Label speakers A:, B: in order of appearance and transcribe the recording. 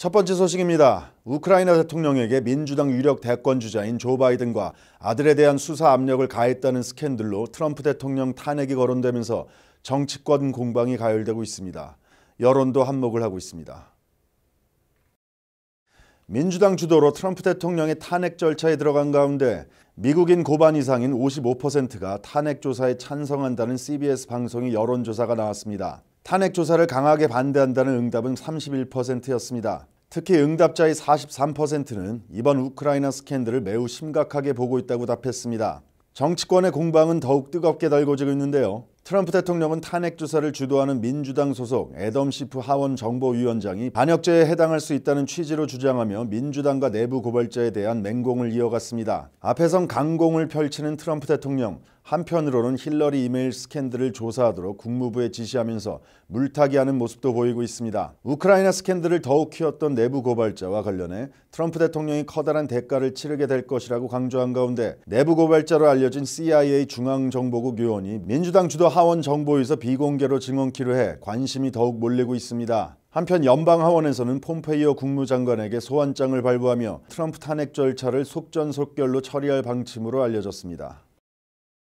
A: 첫 번째 소식입니다. 우크라이나 대통령에게 민주당 유력 대권 주자인 조 바이든과 아들에 대한 수사 압력을 가했다는 스캔들로 트럼프 대통령 탄핵이 거론되면서 정치권 공방이 가열되고 있습니다. 여론도 한몫을 하고 있습니다. 민주당 주도로 트럼프 대통령의 탄핵 절차에 들어간 가운데 미국인 고반 이상인 55%가 탄핵 조사에 찬성한다는 CBS 방송의 여론조사가 나왔습니다. 탄핵 조사를 강하게 반대한다는 응답은 31%였습니다. 특히 응답자의 43%는 이번 우크라이나 스캔들을 매우 심각하게 보고 있다고 답했습니다. 정치권의 공방은 더욱 뜨겁게 달궈지고 있는데요. 트럼프 대통령은 탄핵 조사를 주도하는 민주당 소속 애덤 시프 하원 정보위원장이 반역죄에 해당할 수 있다는 취지로 주장하며 민주당과 내부 고발자에 대한 맹공을 이어갔습니다. 앞에선 강공을 펼치는 트럼프 대통령 한편으로는 힐러리 이메일 스캔들을 조사하도록 국무부에 지시하면서 물타기하는 모습도 보이고 있습니다. 우크라이나 스캔들을 더욱 키웠던 내부 고발자와 관련해 트럼프 대통령이 커다란 대가를 치르게 될 것이라고 강조한 가운데 내부 고발자로 알려진 CIA 중앙정보국 요원이 민주당 주도 하원 정보에서 비공개로 증언키로 해 관심이 더욱 몰리고 있습니다. 한편 연방 하원에서는 폼페이오 국무장관에게 소환장을 발부하며 트럼프 탄핵 절차를 속전속결로 처리할 방침으로 알려졌습니다.